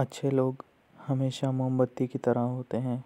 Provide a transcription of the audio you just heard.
अच्छे लोग हमेशा मोमबत्ती की तरह होते हैं